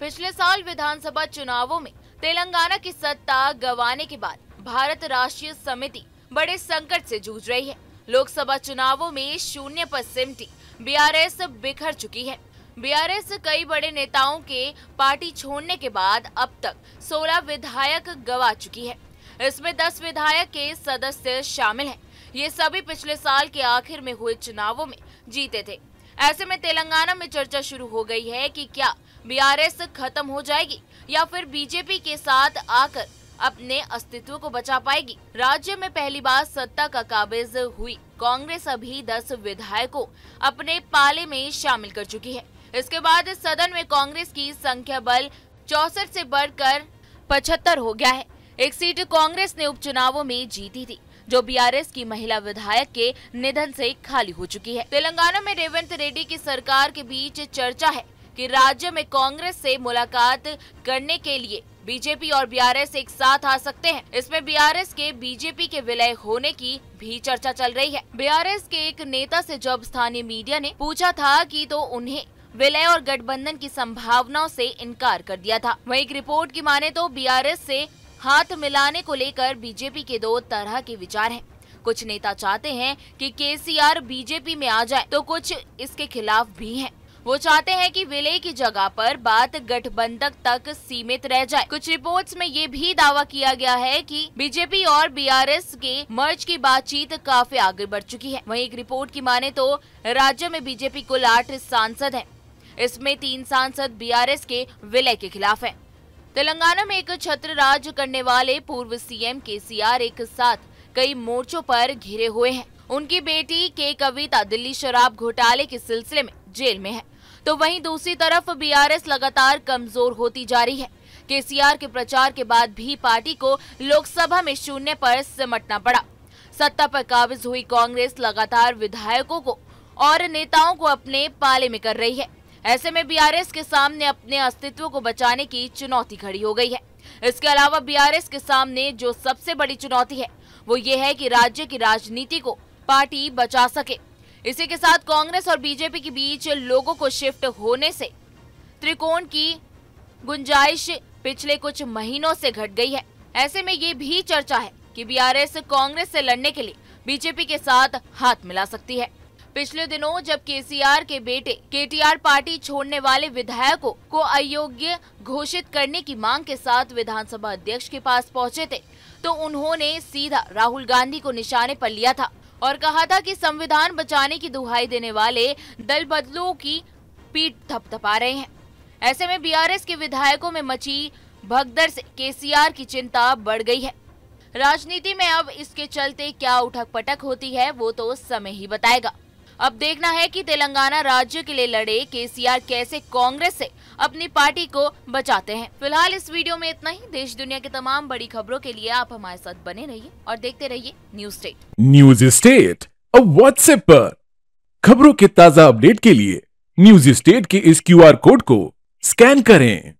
पिछले साल विधानसभा चुनावों में तेलंगाना की सत्ता गंवाने के बाद भारत राष्ट्रीय समिति बड़े संकट से जूझ रही है लोकसभा चुनावों में शून्य पर सिमटी बीआरएस बिखर चुकी है बीआरएस कई बड़े नेताओं के पार्टी छोड़ने के बाद अब तक 16 विधायक गवा चुकी है इसमें 10 विधायक के सदस्य शामिल हैं। ये सभी पिछले साल के आखिर में हुए चुनावों में जीते थे ऐसे में तेलंगाना में चर्चा शुरू हो गई है कि क्या बीआरएस खत्म हो जाएगी या फिर बीजेपी के साथ आकर अपने अस्तित्व को बचा पाएगी राज्य में पहली बार सत्ता का काबिज हुई कांग्रेस अभी दस विधायकों अपने पाले में शामिल कर चुकी है इसके बाद सदन में कांग्रेस की संख्या बल चौसठ से बढ़कर पचहत्तर हो गया है एक सीट कांग्रेस ने उपचुनावों में जीती थी जो बीआरएस की महिला विधायक के निधन से खाली हो चुकी है तेलंगाना में रेवंत रेड्डी की सरकार के बीच चर्चा है कि राज्य में कांग्रेस से मुलाकात करने के लिए बीजेपी और बीआरएस एक साथ आ सकते हैं इसमें बीआरएस के बीजेपी के विलय होने की भी चर्चा चल रही है बीआरएस के एक नेता से जब स्थानीय मीडिया ने पूछा था कि तो उन्हें विलय और गठबंधन की संभावनाओं से इनकार कर दिया था वही एक रिपोर्ट की माने तो बीआरएस से हाथ मिलाने को लेकर बीजेपी के दो तरह के विचार है कुछ नेता चाहते है की के बीजेपी में आ जाए तो कुछ इसके खिलाफ भी है वो चाहते हैं कि विलय की जगह पर बात गठबंधक तक सीमित रह जाए कुछ रिपोर्ट्स में ये भी दावा किया गया है कि बीजेपी और बीआरएस के मर्ज की बातचीत काफी आगे बढ़ चुकी है वहीं एक रिपोर्ट की माने तो राज्य में बीजेपी कुल आठ सांसद है इसमें तीन सांसद बीआरएस के विलय के खिलाफ है तेलंगाना में एक छत्र राज करने वाले पूर्व सीएम केसीआर एक साथ कई मोर्चों पर घिरे हुए हैं उनकी बेटी के कविता दिल्ली शराब घोटाले के सिलसिले में जेल में है तो वहीं दूसरी तरफ बीआरएस लगातार कमजोर होती जा रही है केसीआर के प्रचार के बाद भी पार्टी को लोकसभा में शून्य पर सिमटना पड़ा सत्ता पर काबिज हुई कांग्रेस लगातार विधायकों को और नेताओं को अपने पाले में कर रही है ऐसे में बीआरएस के सामने अपने अस्तित्व को बचाने की चुनौती खड़ी हो गई है इसके अलावा बीआरएस के सामने जो सबसे बड़ी चुनौती है वो ये है कि राज्य की राजनीति को पार्टी बचा सके इसी के साथ कांग्रेस और बीजेपी के बीच लोगों को शिफ्ट होने से त्रिकोण की गुंजाइश पिछले कुछ महीनों से घट गई है ऐसे में ये भी चर्चा है कि बीआरएस कांग्रेस से लड़ने के लिए बीजेपी के साथ हाथ मिला सकती है पिछले दिनों जब केसीआर के बेटे केटीआर पार्टी छोड़ने वाले विधायकों को अयोग्य घोषित करने की मांग के साथ विधानसभा अध्यक्ष के पास पहुंचे थे तो उन्होंने सीधा राहुल गांधी को निशाने पर लिया था और कहा था कि संविधान बचाने की दुहाई देने वाले दल बदलों की पीठ थपथपा रहे हैं ऐसे में बी के विधायकों में मची भगदड़ से के की चिंता बढ़ गयी है राजनीति में अब इसके चलते क्या उठक पटक होती है वो तो समय ही बताएगा अब देखना है कि तेलंगाना राज्य के लिए लड़े केसीआर कैसे कांग्रेस से अपनी पार्टी को बचाते हैं फिलहाल इस वीडियो में इतना ही देश दुनिया की तमाम बड़ी खबरों के लिए आप हमारे साथ बने रहिए और देखते रहिए न्यूज स्टेट न्यूज स्टेट अब व्हाट्सएप पर खबरों के ताजा अपडेट के लिए न्यूज स्टेट के इस क्यू कोड को स्कैन करें